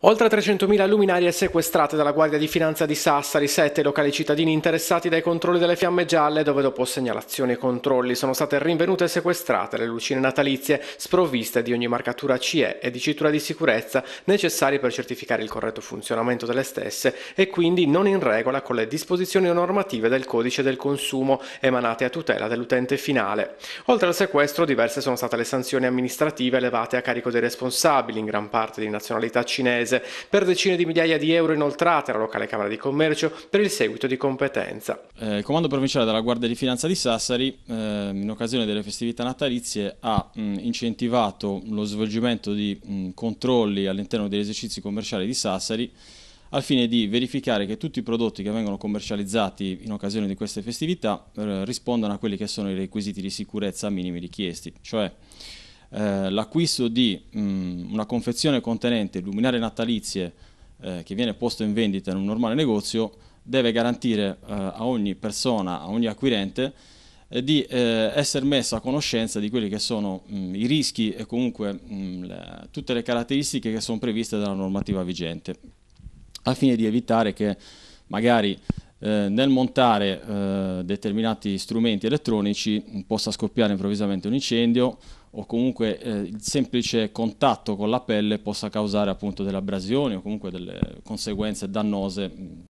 Oltre 300.000 luminarie sequestrate dalla Guardia di Finanza di Sassari, sette locali cittadini interessati dai controlli delle fiamme gialle, dove dopo segnalazioni e controlli sono state rinvenute e sequestrate le lucine natalizie sprovviste di ogni marcatura CE e dicitura di sicurezza necessarie per certificare il corretto funzionamento delle stesse e quindi non in regola con le disposizioni normative del codice del consumo emanate a tutela dell'utente finale. Oltre al sequestro, diverse sono state le sanzioni amministrative elevate a carico dei responsabili, in gran parte di nazionalità cinese Pugliese per decine di migliaia di euro inoltrate alla locale Camera di Commercio per il seguito di competenza. Eh, il Comando Provinciale della Guardia di Finanza di Sassari, eh, in occasione delle festività natalizie, ha mh, incentivato lo svolgimento di mh, controlli all'interno degli esercizi commerciali di Sassari al fine di verificare che tutti i prodotti che vengono commercializzati in occasione di queste festività eh, rispondano a quelli che sono i requisiti di sicurezza minimi richiesti, cioè eh, l'acquisto di mh, mm, una confezione contenente luminare natalizie eh, che viene posto in vendita in un normale negozio deve garantire eh, a ogni persona, a ogni acquirente, eh, di eh, essere messo a conoscenza di quelli che sono mh, mm, i rischi e comunque mh, mm, le, tutte le caratteristiche che sono previste dalla normativa vigente, al fine di evitare che magari eh, nel montare eh, determinati strumenti elettronici possa scoppiare improvvisamente un incendio o comunque eh, il semplice contatto con la pelle possa causare appunto delle abrasioni o comunque delle conseguenze dannose